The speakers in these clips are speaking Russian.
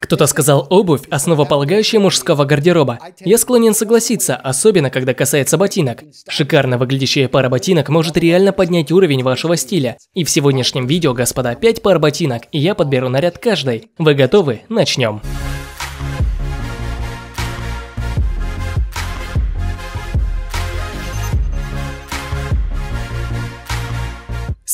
Кто-то сказал обувь – основополагающая мужского гардероба. Я склонен согласиться, особенно когда касается ботинок. Шикарно выглядящая пара ботинок может реально поднять уровень вашего стиля. И в сегодняшнем видео, господа, 5 пар ботинок, и я подберу наряд каждой. Вы готовы? Начнем.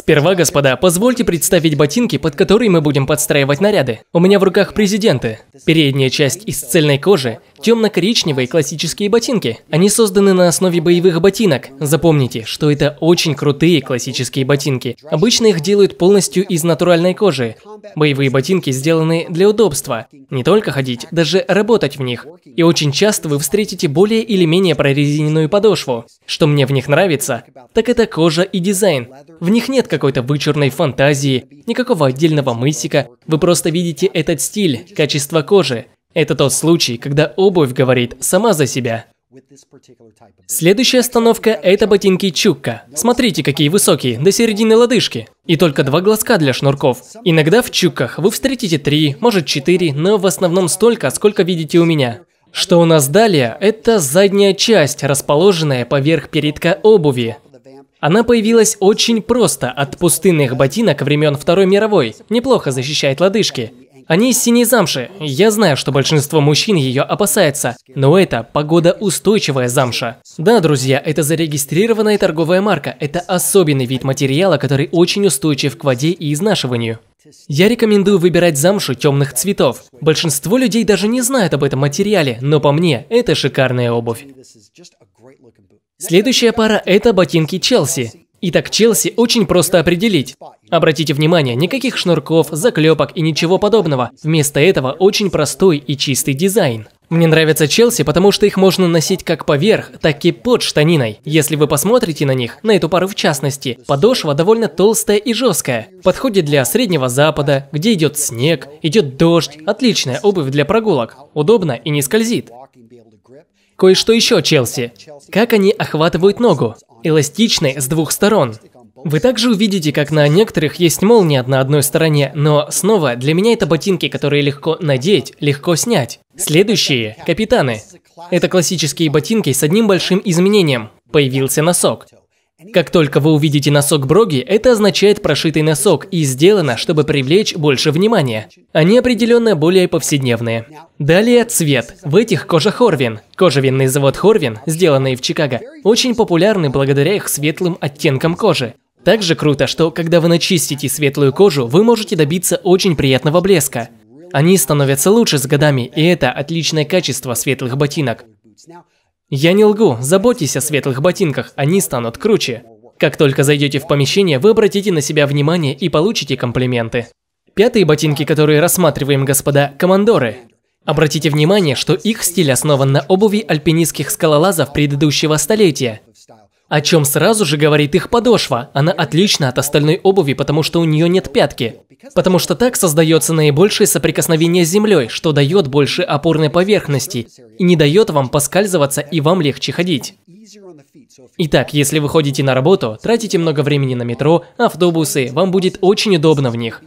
Сперва, господа, позвольте представить ботинки, под которые мы будем подстраивать наряды. У меня в руках президенты. Передняя часть из цельной кожи, Темно-коричневые классические ботинки. Они созданы на основе боевых ботинок. Запомните, что это очень крутые классические ботинки. Обычно их делают полностью из натуральной кожи. Боевые ботинки сделаны для удобства. Не только ходить, даже работать в них. И очень часто вы встретите более или менее прорезиненную подошву. Что мне в них нравится, так это кожа и дизайн. В них нет какой-то вычурной фантазии, никакого отдельного мысика. Вы просто видите этот стиль, качество кожи. Это тот случай, когда обувь говорит сама за себя. Следующая остановка – это ботинки Чукка. Смотрите, какие высокие, до середины лодыжки. И только два глазка для шнурков. Иногда в Чукках вы встретите три, может четыре, но в основном столько, сколько видите у меня. Что у нас далее – это задняя часть, расположенная поверх передка обуви. Она появилась очень просто от пустынных ботинок времен Второй мировой, неплохо защищает лодыжки. Они из синей замши. Я знаю, что большинство мужчин ее опасается, но это погода устойчивая замша. Да, друзья, это зарегистрированная торговая марка. Это особенный вид материала, который очень устойчив к воде и изнашиванию. Я рекомендую выбирать замшу темных цветов. Большинство людей даже не знают об этом материале, но по мне, это шикарная обувь. Следующая пара – это ботинки Челси. Итак, Челси очень просто определить. Обратите внимание, никаких шнурков, заклепок и ничего подобного. Вместо этого очень простой и чистый дизайн. Мне нравятся Челси, потому что их можно носить как поверх, так и под штаниной. Если вы посмотрите на них, на эту пару в частности, подошва довольно толстая и жесткая. Подходит для Среднего Запада, где идет снег, идет дождь. Отличная обувь для прогулок. Удобно и не скользит. Кое-что еще Челси. Как они охватывают ногу? эластичной с двух сторон. Вы также увидите, как на некоторых есть молния на одной стороне, но снова для меня это ботинки, которые легко надеть, легко снять. Следующие – капитаны. Это классические ботинки с одним большим изменением. Появился носок. Как только вы увидите носок Броги, это означает прошитый носок и сделано, чтобы привлечь больше внимания. Они определенно более повседневные. Далее цвет. В этих кожа Хорвин. Кожевинный завод Хорвин, сделанный в Чикаго, очень популярны благодаря их светлым оттенкам кожи. Также круто, что когда вы начистите светлую кожу, вы можете добиться очень приятного блеска. Они становятся лучше с годами, и это отличное качество светлых ботинок. Я не лгу, заботьтесь о светлых ботинках, они станут круче. Как только зайдете в помещение, вы обратите на себя внимание и получите комплименты. Пятые ботинки, которые рассматриваем, господа, командоры. Обратите внимание, что их стиль основан на обуви альпинистских скалолазов предыдущего столетия – о чем сразу же говорит их подошва. Она отлична от остальной обуви, потому что у нее нет пятки. Потому что так создается наибольшее соприкосновение с землей, что дает больше опорной поверхности и не дает вам поскальзываться и вам легче ходить. Итак, если вы ходите на работу, тратите много времени на метро, автобусы, вам будет очень удобно в них.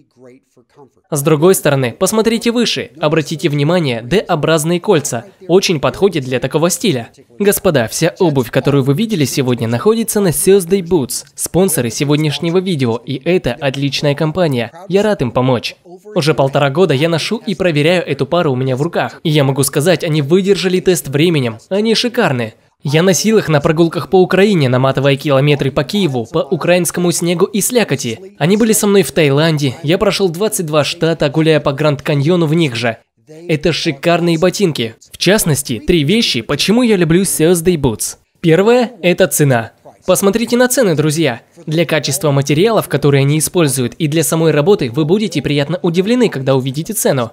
С другой стороны, посмотрите выше, обратите внимание, D-образные кольца. Очень подходит для такого стиля. Господа, вся обувь, которую вы видели сегодня, находится на Thursday Boots, спонсоры сегодняшнего видео, и это отличная компания. Я рад им помочь. Уже полтора года я ношу и проверяю эту пару у меня в руках. И я могу сказать, они выдержали тест временем. Они шикарные. Я носил их на прогулках по Украине, наматывая километры по Киеву, по украинскому снегу и слякоти. Они были со мной в Таиланде, я прошел 22 штата, гуляя по Гранд-каньону в них же. Это шикарные ботинки. В частности, три вещи, почему я люблю Thursday Boots. Первое – это цена. Посмотрите на цены, друзья. Для качества материалов, которые они используют, и для самой работы вы будете приятно удивлены, когда увидите цену.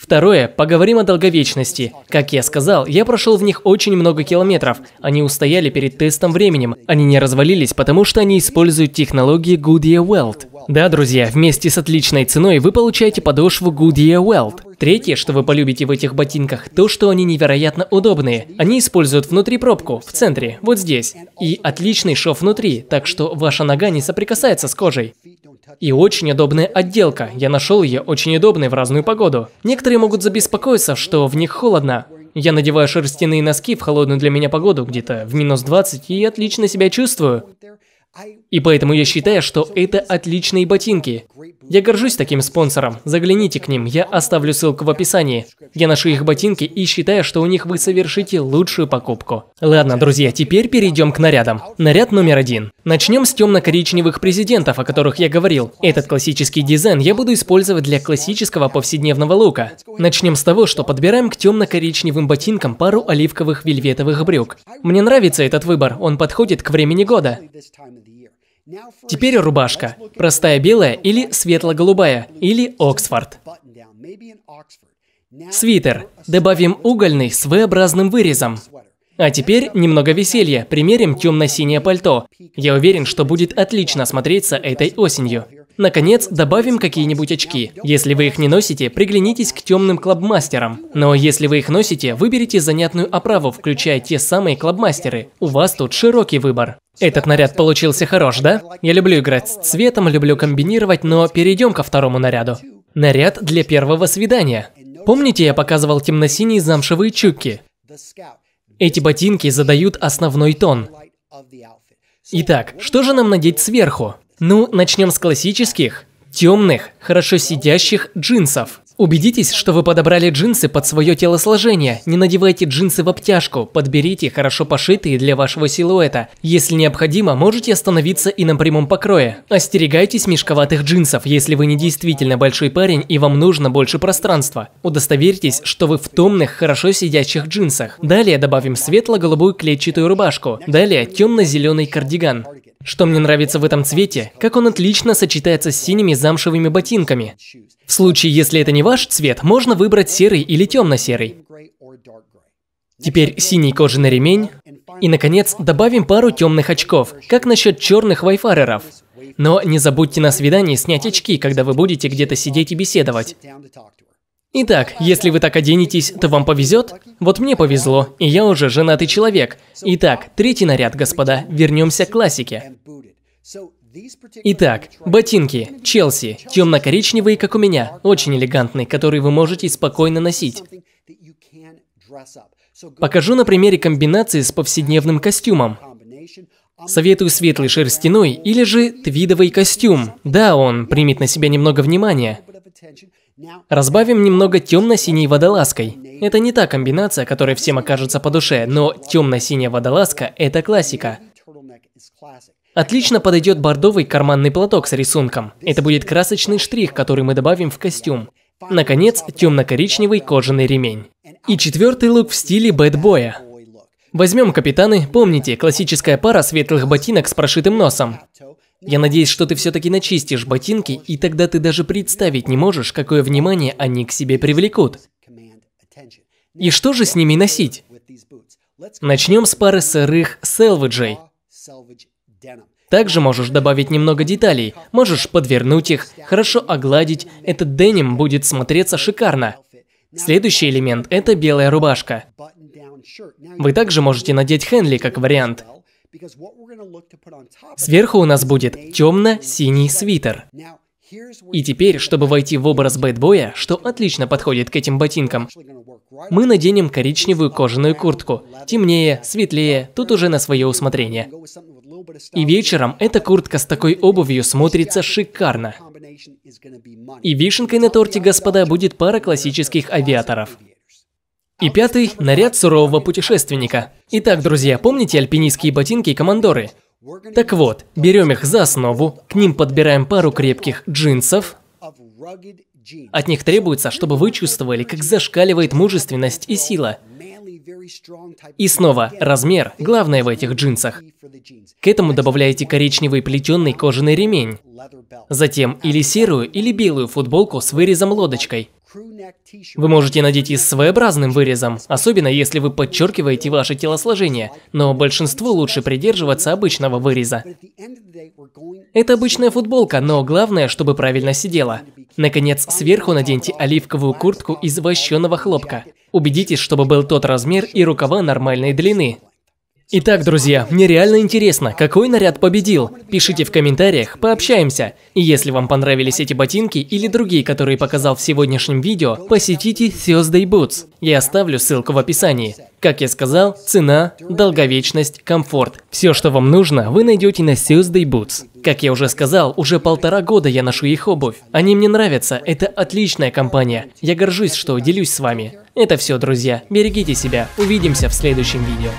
Второе, поговорим о долговечности. Как я сказал, я прошел в них очень много километров. Они устояли перед тестом временем. Они не развалились, потому что они используют технологии Goodyear Weld. Да, друзья, вместе с отличной ценой вы получаете подошву Goodyear Weld. Третье, что вы полюбите в этих ботинках, то, что они невероятно удобные. Они используют внутри пробку, в центре, вот здесь. И отличный шов внутри, так что ваша нога не соприкасается с кожей. И очень удобная отделка. Я нашел ее очень удобной в разную погоду. Некоторые могут забеспокоиться, что в них холодно. Я надеваю шерстяные носки в холодную для меня погоду, где-то в минус 20, и отлично себя чувствую. И поэтому я считаю, что это отличные ботинки. Я горжусь таким спонсором. Загляните к ним, я оставлю ссылку в описании. Я ношу их ботинки и считаю, что у них вы совершите лучшую покупку. Ладно, друзья, теперь перейдем к нарядам. Наряд номер один. Начнем с темно-коричневых президентов, о которых я говорил. Этот классический дизайн я буду использовать для классического повседневного лука. Начнем с того, что подбираем к темно-коричневым ботинкам пару оливковых вельветовых брюк. Мне нравится этот выбор, он подходит к времени года. Теперь рубашка. Простая белая или светло-голубая, или Оксфорд. Свитер. Добавим угольный с V-образным вырезом. А теперь немного веселья. Примерим темно-синее пальто. Я уверен, что будет отлично смотреться этой осенью. Наконец, добавим какие-нибудь очки. Если вы их не носите, приглянитесь к темным клабмастерам. Но если вы их носите, выберите занятную оправу, включая те самые клабмастеры. У вас тут широкий выбор. Этот наряд получился хорош, да? Я люблю играть с цветом, люблю комбинировать, но перейдем ко второму наряду. Наряд для первого свидания. Помните, я показывал темно-синие замшевые чубки? Эти ботинки задают основной тон. Итак, что же нам надеть сверху? Ну, начнем с классических, темных, хорошо сидящих джинсов. Убедитесь, что вы подобрали джинсы под свое телосложение. Не надевайте джинсы в обтяжку, подберите хорошо пошитые для вашего силуэта. Если необходимо, можете остановиться и на прямом покрое. Остерегайтесь мешковатых джинсов, если вы не действительно большой парень и вам нужно больше пространства. Удостоверьтесь, что вы в томных, хорошо сидящих джинсах. Далее добавим светло-голубую клетчатую рубашку. Далее темно-зеленый кардиган. Что мне нравится в этом цвете, как он отлично сочетается с синими замшевыми ботинками. В случае, если это не ваш цвет, можно выбрать серый или темно-серый. Теперь синий кожаный ремень. И, наконец, добавим пару темных очков, как насчет черных вайфареров. Но не забудьте на свидании снять очки, когда вы будете где-то сидеть и беседовать. Итак, если вы так оденетесь, то вам повезет? Вот мне повезло, и я уже женатый человек. Итак, третий наряд, господа. Вернемся к классике. Итак, ботинки, Челси, темно-коричневые, как у меня, очень элегантные, которые вы можете спокойно носить. Покажу на примере комбинации с повседневным костюмом. Советую светлый шерстяной или же твидовый костюм. Да, он примет на себя немного внимания. Разбавим немного темно-синей водолазкой. Это не та комбинация, которая всем окажется по душе, но темно-синяя водолазка – это классика. Отлично подойдет бордовый карманный платок с рисунком. Это будет красочный штрих, который мы добавим в костюм. Наконец, темно-коричневый кожаный ремень. И четвертый лук в стиле бэтбоя. Возьмем капитаны, помните, классическая пара светлых ботинок с прошитым носом. Я надеюсь, что ты все-таки начистишь ботинки, и тогда ты даже представить не можешь, какое внимание они к себе привлекут. И что же с ними носить? Начнем с пары сырых селвиджей. Также можешь добавить немного деталей, можешь подвернуть их, хорошо огладить, этот деним будет смотреться шикарно. Следующий элемент – это белая рубашка. Вы также можете надеть Хенли как вариант. Сверху у нас будет темно-синий свитер. И теперь, чтобы войти в образ бэтбоя, что отлично подходит к этим ботинкам, мы наденем коричневую кожаную куртку. Темнее, светлее, тут уже на свое усмотрение. И вечером эта куртка с такой обувью смотрится шикарно. И вишенкой на торте, господа, будет пара классических авиаторов. И пятый – наряд сурового путешественника. Итак, друзья, помните альпинистские ботинки и командоры? Так вот, берем их за основу, к ним подбираем пару крепких джинсов. От них требуется, чтобы вы чувствовали, как зашкаливает мужественность и сила. И снова, размер – главное в этих джинсах. К этому добавляете коричневый плетеный кожаный ремень. Затем или серую, или белую футболку с вырезом лодочкой. Вы можете надеть и с своеобразным вырезом, особенно если вы подчеркиваете ваше телосложение, но большинству лучше придерживаться обычного выреза. Это обычная футболка, но главное, чтобы правильно сидела. Наконец, сверху наденьте оливковую куртку из вощеного хлопка. Убедитесь, чтобы был тот размер и рукава нормальной длины. Итак, друзья, мне реально интересно, какой наряд победил. Пишите в комментариях, пообщаемся. И если вам понравились эти ботинки или другие, которые показал в сегодняшнем видео, посетите Thursday Boots. Я оставлю ссылку в описании. Как я сказал, цена, долговечность, комфорт. Все, что вам нужно, вы найдете на Thursday Boots. Как я уже сказал, уже полтора года я ношу их обувь. Они мне нравятся, это отличная компания. Я горжусь, что делюсь с вами. Это все, друзья. Берегите себя. Увидимся в следующем видео.